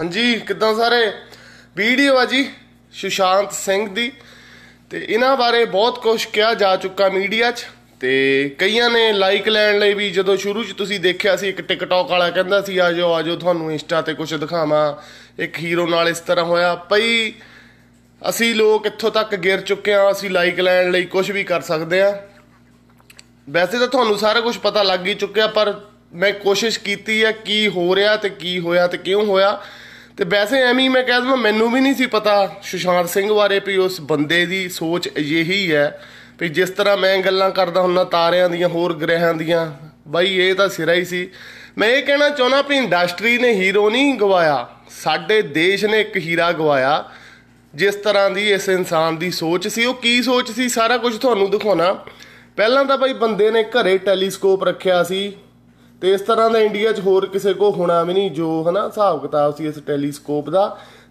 ਹਾਂਜੀ ਕਿਦਾਂ ਸਾਰੇ ਵੀਡੀਓ ਆ ਜੀ ਸੁਸ਼ਾਂਤ ਸਿੰਘ ਦੀ ਤੇ ਇਹਨਾਂ ਬਾਰੇ ਬਹੁਤ ਕੁਝ ਕਿਹਾ ਜਾ ਚੁੱਕਾ ਮੀਡੀਆ 'ਚ ਤੇ ਕਈਆਂ ਨੇ ਲਾਈਕ ਲੈਣ ਲਈ ਵੀ ਜਦੋਂ ਸ਼ੁਰੂ 'ਚ ਤੁਸੀਂ ਦੇਖਿਆ ਸੀ ਇੱਕ ਟਿਕਟੌਕ ਵਾਲਾ ਕਹਿੰਦਾ ਸੀ ਆਜੋ ਆਜੋ ਤੁਹਾਨੂੰ ਇੰਸਟਾ ਤੇ ਕੁਝ ਦਿਖਾਵਾਂ ਇੱਕ ਹੀਰੋ ਨਾਲ ਇਸ ਤਰ੍ਹਾਂ ਹੋਇਆ ਪਈ ਅਸੀਂ ਲੋਕ ਇੱਥੋਂ ਤੱਕ ਗਿਰ ਚੁੱਕੇ ਆ ਅਸੀਂ ਲਾਈਕ ਲੈਣ ਲਈ ਕੁਝ ਵੀ ਕਰ ਸਕਦੇ ਆ ਵੈਸੇ ਤਾਂ ਤੁਹਾਨੂੰ ਸਾਰਾ ਕੁਝ ਪਤਾ ਲੱਗ ਹੀ ਚੁੱਕਿਆ ਪਰ ਮੈਂ ਕੋਸ਼ਿਸ਼ ਕੀਤੀ ਹੈ ਕੀ ਹੋ ਰਿਹਾ ਤੇ ਕੀ ਹੋਇਆ ਤੇ ਕਿਉਂ ਹੋਇਆ ਤੇ ਵੈਸੇ ਐਵੇਂ ਹੀ ਮੈਂ ਕਹਿ ਦਵਾਂ ਮੈਨੂੰ ਵੀ ਨਹੀਂ ਸੀ ਪਤਾ ਸੁਸ਼ਾਂਤ ਸਿੰਘ ਬਾਰੇ ਵੀ ਉਸ ਬੰਦੇ ਦੀ ਸੋਚ ਅਜਿਹੀ ਹੈ ਵੀ ਜਿਸ ਤਰ੍ਹਾਂ ਮੈਂ ਗੱਲਾਂ ਕਰਦਾ ਹੁੰਨਾ ਤਾਰਿਆਂ ਦੀਆਂ ਹੋਰ ਗ੍ਰਹਿਆਂ ਦੀਆਂ ਬਾਈ ਇਹ ਤਾਂ ਸਿਰਾ ਹੀ ਸੀ ਮੈਂ ਇਹ ਕਹਿਣਾ ਚਾਹੁੰਦਾ ਵੀ ਇੰਡਸਟਰੀ ਨੇ ਹੀਰੋ ਨਹੀਂ ਗਵਾਇਆ ਸਾਡੇ ਦੇਸ਼ ਨੇ ਇੱਕ ਹੀਰਾ ਗਵਾਇਆ ਜਿਸ ਤਰ੍ਹਾਂ ਦੀ ਇਸ ਇਨਸਾਨ ਦੀ ਸੋਚ ਸੀ ਉਹ ਕੀ ਸੋਚ ਸੀ ਸਾਰਾ ਕੁਝ ਤੁਹਾਨੂੰ ਦਿਖਾਉਣਾ ਪਹਿਲਾਂ ਤਾਂ ਬਾਈ ਬੰਦੇ ਨੇ ਘਰੇ ਟੈਲੀਸਕੋਪ ਰੱਖਿਆ ਸੀ ਤੇ ਇਸ ਤਰ੍ਹਾਂ ਦਾ ਇੰਡੀਆ 'ਚ ਹੋਰ ਕਿਸੇ ਕੋ ਹੋਣਾ ਵੀ ਨਹੀਂ ਜੋ ਹਨਾ ਹਿਸਾਬ ਕਿਤਾਬ ਸੀ ਇਸ ਟੈਲੀਸਕੋਪ ਦਾ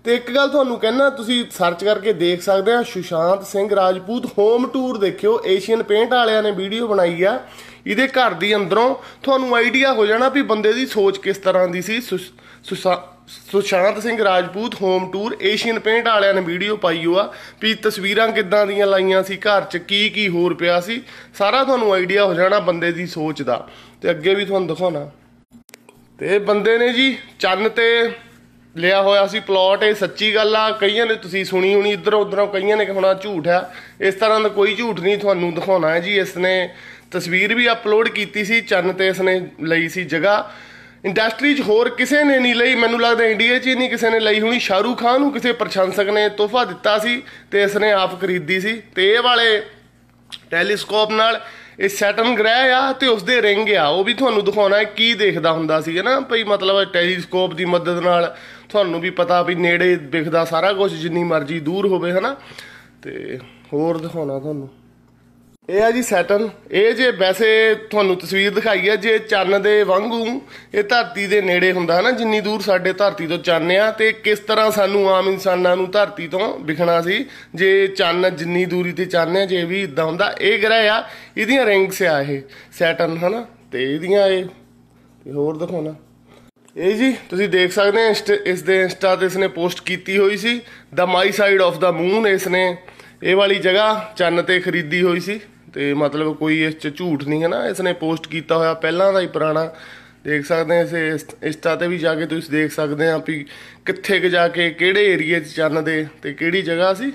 ਤੇ ਇੱਕ ਗੱਲ ਤੁਹਾਨੂੰ ਕਹਿਣਾ ਤੁਸੀਂ ਸਰਚ ਕਰਕੇ ਦੇਖ ਸਕਦੇ ਆ ਸੁਸ਼ਾਂਤ ਸਿੰਘ ਰਾਜਪੂਤ ਹੋਮ ਟੂਰ ਦੇਖਿਓ ਏਸ਼ੀਅਨ ਪੇਂਟ ਵਾਲਿਆਂ ਨੇ ਵੀਡੀਓ ਬਣਾਈ ਆ ਇਹਦੇ ਘਰ ਦੀ ਅੰਦਰੋਂ ਤੁਹਾਨੂੰ ਆਈਡੀਆ ਹੋ ਜਾਣਾ ਵੀ ਬੰਦੇ ਦੀ ਸੋਚ ਕਿਸ ਤਰ੍ਹਾਂ ਦੀ ਸੀ Sushant Singh Rajput home tour Asian paint ਵਾਲਿਆਂ ਨੇ ਵੀਡੀਓ ਪਾਈ ਹੋਆ ਆ ਵੀ ਤਸਵੀਰਾਂ ਕਿੱਦਾਂ ਦੀਆਂ ਲਾਈਆਂ ਸੀ ਘਰ 'ਚ ਕੀ ਕੀ ਹੋਰ ਪਿਆ ਸੀ ਸਾਰਾ ਤੁਹਾਨੂੰ ਆਈਡੀਆ ਹੋ ਜਾਣਾ ਬੰਦੇ ਦੀ ਸੋਚ ਦਾ ਤੇ ਅੱਗੇ ਵੀ ਤੁਹਾਨੂੰ ਦਿਖਾਉਣਾ ਤੇ ਬੰਦੇ ਨੇ ਜੀ ਚੰਨ ਤੇ ਲਿਆ ਹੋਇਆ ਸੀ ਪਲਾਟ ਇਹ ਸੱਚੀ ਗੱਲ ਆ ਕਈਆਂ ਨੇ ਤੁਸੀਂ ਸੁਣੀ ਹੋਣੀ ਇੱਧਰ ਉੱਧਰੋਂ ਕਈਆਂ ਨੇ ਕਹਣਾ ਝੂਠ ਆ ਇਸ ਤਰ੍ਹਾਂ ਦਾ ਕੋਈ ਝੂਠ ਨਹੀਂ ਤੁਹਾਨੂੰ ਦਿਖਾਉਣਾ ਹੈ ਜੀ ਇਸ ਨੇ ਤਸਵੀਰ ਵੀ ਅਪਲੋਡ ਕੀਤੀ ਸੀ ਚੰਨ ਤੇ ਇਸ ਨੇ ਲਈ ਸੀ ਜਗ੍ਹਾ ਇੰਡਸਟਰੀ 'ਚ ਹੋਰ ਕਿਸੇ ਨੇ ਨਹੀਂ ਲਈ ਮੈਨੂੰ ਲੱਗਦਾ ਇੰਡੀਆ 'ਚ ਹੀ ਨਹੀਂ ਕਿਸੇ ਨੇ ਲਈ ਹੋਣੀ ਸ਼ਾਹਰੂਖ ਖਾਨ ਨੂੰ ਕਿਸੇ ਪ੍ਰਸ਼ੰਸਕ ਨੇ ਤੋਹਫਾ ਦਿੱਤਾ ਸੀ ਤੇ ਇਸ ਨੇ ਆਪ ਖਰੀਦੀ ਸੀ ਤੇ ਇਹ ਵਾਲੇ ਟੈਲੀਸਕੋਪ ਨਾਲ ਇਹ ਸੈਟਨ ਗ੍ਰਹਿ ਆ ਤੇ ਉਸ ਦੇ ਰਿੰਗ ਆ ਉਹ ਵੀ ਤੁਹਾਨੂੰ ਦਿਖਾਉਣਾ ਹੈ ਕੀ ਦੇਖਦਾ ਹੁੰਦਾ ਸੀ ਨਾ ਭਈ ਮਤਲਬ ਟੈਲੀਸਕੋਪ ਦੀ ਮਦਦ ਨਾਲ ਤੁਹਾਨੂੰ ਵੀ ਪਤਾ ਵੀ ਨੇੜੇ ਦਿਖਦਾ ਸਾਰਾ ਕੁਝ ਜਿੰਨੀ ਮਰਜ਼ੀ ਦੂਰ ਹੋਵੇ ਹਨਾ ਤੇ ਹੋਰ ਦਿਖਾਉਣਾ ਤੁਹਾਨੂੰ ਇਹ ਆ ਜੀ ਸੈਟਰਨ ਇਹ ਜੇ ਵੈਸੇ ਤੁਹਾਨੂੰ ਤਸਵੀਰ ਦਿਖਾਈ ਹੈ ਜੇ ਚੰਨ ਦੇ ਵਾਂਗੂ ਇਹ ਧਰਤੀ ਦੇ ਨੇੜੇ ਹੁੰਦਾ ਹੈ ਨਾ ਜਿੰਨੀ ਦੂਰ ਸਾਡੇ ਧਰਤੀ ਤੋਂ ਚੰਨ ਆ ਤੇ ਕਿਸ ਤਰ੍ਹਾਂ ਸਾਨੂੰ ਆਮ ਇਨਸਾਨਾਂ ਨੂੰ ਧਰਤੀ ਤੋਂ ਵਿਖਣਾ ਸੀ ਜੇ ਚੰਨ ਜਿੰਨੀ ਦੂਰੀ ਤੇ ਚੰਨ ਆ ਜੇ ਵੀ ਇਦਾਂ ਹੁੰਦਾ ਇਹ ਗ੍ਰਹਿ ਆ ਇਹਦੀਆਂ ਰਿੰਗਸ ਆ ਇਹ ਸੈਟਰਨ ਹਨਾ ਤੇ ਇਹਦੀਆਂ ਇਹ ਤੇ ਹੋਰ ਦਿਖਾਉਣਾ ਇਹ ਜੀ ਤੁਸੀਂ ਦੇਖ ਸਕਦੇ ਹੋ ਇਸ ਦੇ ਇੰਸਟਾ ਤੇ ਇਸਨੇ ਪੋਸਟ ਕੀਤੀ ਹੋਈ ਸੀ the my side of the moon ਇਸਨੇ ਇਹ ਵਾਲੀ ਜਗ੍ਹਾ ਚੰਨ ਤੇ ਖਰੀਦੀ ਹੋਈ ਸੀ ਤੇ ਮਤਲਬ ਕੋਈ ਇਸ 'ਚ ਝੂਠ ਨਹੀਂ ਹੈ ਨਾ ਇਸ ਨੇ ਪੋਸਟ ਕੀਤਾ ਹੋਇਆ ਪਹਿਲਾਂ ਦਾ ਹੀ ਪੁਰਾਣਾ ਦੇਖ ਸਕਦੇ ਆ ਇਸ ਇਸਟਾ ਤੇ ਵੀ ਜਾ ਕੇ ਤੁਸੀਂ ਦੇਖ ਸਕਦੇ ਆ ਵੀ ਕਿੱਥੇ ਕਿ ਜਾ ਕੇ ਕਿਹੜੇ ਏਰੀਆ 'ਚ ਦੇ ਤੇ ਕਿਹੜੀ ਜਗ੍ਹਾ ਸੀ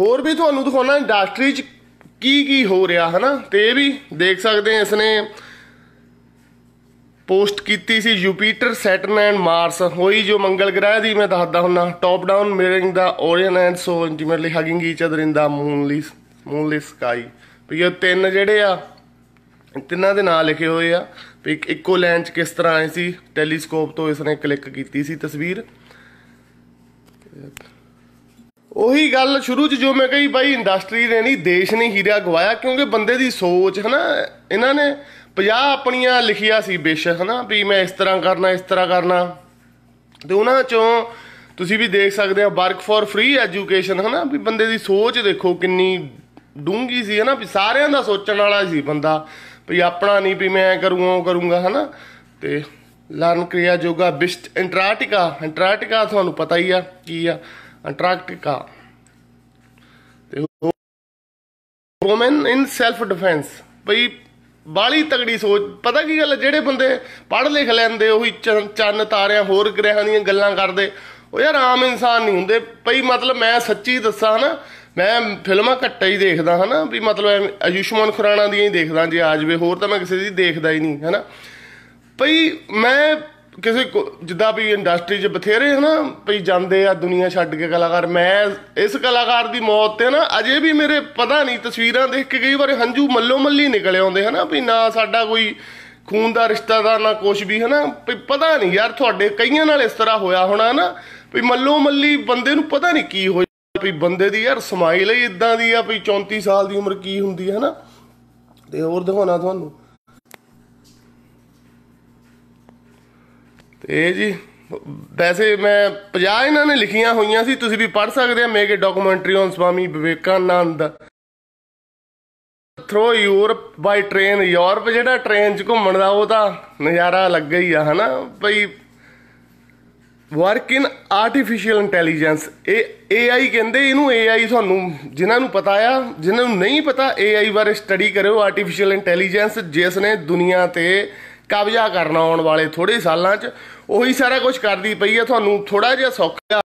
ਹੋਰ ਵੀ ਤੁਹਾਨੂੰ ਦਿਖਾਉਣਾ ਇੰਡਸਟਰੀ 'ਚ ਕੀ ਕੀ ਹੋ ਰਿਹਾ ਹਨਾ ਤੇ ਇਹ ਵੀ ਦੇਖ ਸਕਦੇ ਆ ਇਸ ਨੇ ਪੋਸਟ ਕੀਤੀ ਸੀ ਜੁਪੀਟਰ ਸੈਟਰਨ ਐਂਡ ਮਾਰਸ ਹੋਈ ਜੋ ਮੰਗਲ ਗ੍ਰਹਿ ਦੀ ਮੈਂ ਦੱਸਦਾ ਹੁੰਨਾ top down mirroring the Orion and so intimately hugging each other in the moonlit moonlit sky ਵੀ ਇਹ ਤਿੰਨ ਜਿਹੜੇ ਆ ਤਿੰਨਾਂ ਦੇ ਨਾਂ ਲਿਖੇ ਹੋਏ ਆ ਵੀ ਇੱਕੋ ਲੈਂਜ 'ਚ ਕਿਸ ਤਰ੍ਹਾਂ ਆਏ ਸੀ ਟੈਲੀਸਕੋਪ ਤੋਂ ਇਸ ਨੇ ਕਲਿੱਕ ਕੀਤੀ ਸੀ ਤਸਵੀਰ ਉਹੀ ਗੱਲ ਸ਼ੁਰੂ 'ਚ ਜੋ ਮੈਂ ਕਹੀ ਬਾਈ ਇੰਡਸਟਰੀ ਨੇ ਨਹੀਂ ਦੇਸ਼ ਨੇ ਹੀਰਾ ਗਵਾਇਆ ਕਿਉਂਕਿ ਬੰਦੇ ਦੀ ਸੋਚ ਹਨਾ ਇਹਨਾਂ ਨੇ 50 ਆਪਣੀਆਂ ਲਿਖਿਆ ਸੀ ਬੇਸ਼ੱਕ ਹਨਾ ਵੀ ਮੈਂ ਇਸ ਤਰ੍ਹਾਂ ਕਰਨਾ ਇਸ ਤਰ੍ਹਾਂ ਕਰਨਾ ਤੇ ਉਹਨਾਂ ਚੋਂ ਤੁਸੀਂ ਵੀ ਦੇਖ ਸਕਦੇ ਆ ਵਰਕ ਫॉर ਫ੍ਰੀ ਐਜੂਕੇਸ਼ਨ ਹਨਾ ਵੀ ਬੰਦੇ ਦੀ ਸੋਚ ਦੇਖੋ ਕਿੰਨੀ ਡੂੰਗੀ ਸੀ ਹਨਾ ਵੀ ਸਾਰਿਆਂ ਦਾ ਸੋਚਣ ਵਾਲਾ ਸੀ ਬੰਦਾ ਵੀ ਆਪਣਾ ਨਹੀਂ ਵੀ ਮੈਂ ਕਰੂੰਗਾ ਉਹ ਕਰੂੰਗਾ ਹਨਾ ਤੇ ਲਰਨ ਕ੍ਰਿਆ ਜੋਗਾ ਬਿਸਟ ਐਂਟਾਰਕਟਿਕਾ ਐਂਟਾਰਕਟਿਕਾ ਤੁਹਾਨੂੰ ਪਤਾ ਹੀ ਆ ਕੀ ਆ ਐਂਟਾਰਕਟਿਕਾ ਤੇ ਵੂਮਨ ਇਨ ਸੈਲਫ ਡਿਫੈਂਸ ਵੀ ਬਾਲੀ ਤਗੜੀ ਸੋਚ ਪਤਾ ਕੀ ਗੱਲ ਜਿਹੜੇ ਬੰਦੇ ਪੜ੍ਹ ਲਿਖ ਲੈਂਦੇ ਉਹੀ ਚੰਨ ਤਾਰਿਆਂ ਹੋਰ ਗ੍ਰਹਿਆਂ ਦੀਆਂ ਗੱਲਾਂ ਕਰਦੇ ਉਹ ਯਾਰ ਆਮ ਇਨਸਾਨ ਨਹੀਂ ਹੁੰਦੇ ਭਈ ਮਤਲਬ ਮੈਂ ਸੱਚੀ ਦੱਸਾਂ ਨਾ ਮੈਂ ਫਿਲਮਾਂ ਘੱਟਾ ਹੀ ਦੇਖਦਾ ਹਨਾ ਵੀ ਮਤਲਬ ਆਯੁਸ਼ਮਾਨ ਖੁਰਾਣਾ ਦੀਆਂ ਹੀ ਦੇਖਦਾ ਜੇ ਆਜਵੇ ਹੋਰ ਤਾਂ ਮੈਂ ਕਿਸੇ ਦੀ ਦੇਖਦਾ ਹੀ ਨਹੀਂ ਹਨਾ ਭਈ ਮੈਂ ਕਿਸੇ ਜਿੱਦਾਂ ਵੀ ਇੰਡਸਟਰੀ 'ਚ ਬਥੇਰੇ ਹਨਾ ਭਈ ਜਾਂਦੇ ਆ ਦੁਨੀਆ ਛੱਡ ਕੇ ਕਲਾਕਾਰ ਮੈਂ ਇਸ ਕਲਾਕਾਰ ਦੀ ਮੌਤ ਤੇ ਨਾ ਅਜੇ ਵੀ ਮੇਰੇ ਪਤਾ ਨਹੀਂ ਤਸਵੀਰਾਂ ਦੇਖ ਕੇ ਕਈ ਵਾਰ ਹੰਝੂ ਮੱਲੋ ਮੱਲੀ ਨਿਕਲੇ ਆਉਂਦੇ ਹਨਾ ਵੀ ਨਾ ਸਾਡਾ ਕੋਈ ਖੂਨ ਦਾ ਰਿਸ਼ਤਾ ਦਾ ਨਾ ਕੁਝ ਵੀ ਹਨਾ ਵੀ ਪਤਾ ਨਹੀਂ ਯਾਰ ਤੁਹਾਡੇ ਕਈਆਂ ਨਾਲ ਇਸ ਤਰ੍ਹਾਂ ਹੋਇਆ ਹੋਣਾ ਨਾ ਵੀ ਮੱਲੋ ਮੱਲੀ ਬੰਦੇ ਨੂੰ ਪਤਾ ਨਹੀਂ ਕੀ ਹੋਇਆ ਵੀ ਬੰਦੇ ਦੀ ਯਾਰ ਸਮਾਈਲ ਹੀ ਇਦਾਂ ਦੀ ਆ ਵੀ 34 ਸਾਲ ਦੀ ਉਮਰ ਕੀ ਹੁੰਦੀ ਹੈ ਹਨਾ ਤੇ ਹੋਰ ਦਿਖਾਉਣਾ ਤੁਹਾਨੂੰ ਤੇ ਇਹ ਜੀ ਵੈਸੇ ਮੈਂ 50 ਇਹਨਾਂ ਨੇ ਲਿਖੀਆਂ ਹੋਈਆਂ ਸੀ ਤੁਸੀਂ ਵੀ ਪੜ ਸਕਦੇ ਆ make documentary on Swami Vivekananda through Europe by train Europe ਜਿਹੜਾ ਟ੍ਰੇਨ 'ਚ ਘੁੰਮਣ ਦਾ ਉਹ ਤਾਂ ਨਜ਼ਾਰਾ ਲੱਗਾ ਹੀ ਆ ਹਨਾ ਭਈ ਵਰਕ ਇਨ ਆਰਟੀਫੀਸ਼ੀਅਲ ਇੰਟੈਲੀਜੈਂਸ ਇਹ AI ਕਹਿੰਦੇ ਇਹਨੂੰ AI ਤੁਹਾਨੂੰ ਜਿਨ੍ਹਾਂ ਨੂੰ ਪਤਾ ਆ ਜਿਨ੍ਹਾਂ ਨੂੰ ਨਹੀਂ ਪਤਾ AI ਬਾਰੇ ਸਟੱਡੀ ਕਰਿਓ ਆਰਟੀਫੀਸ਼ੀਅਲ ਇੰਟੈਲੀਜੈਂਸ ਜਿਸ ਨੇ ਦੁਨੀਆ ਤੇ ਕਬਜ਼ਾ ਕਰਨਾ ਆਉਣ ਵਾਲੇ ਥੋੜੇ ਸਾਲਾਂ 'ਚ ਉਹੀ ਸਾਰਾ ਕੁਝ ਕਰਦੀ ਪਈ ਹੈ ਤੁਹਾਨੂੰ ਥੋੜਾ ਜਿਹਾ ਸੌਖਾ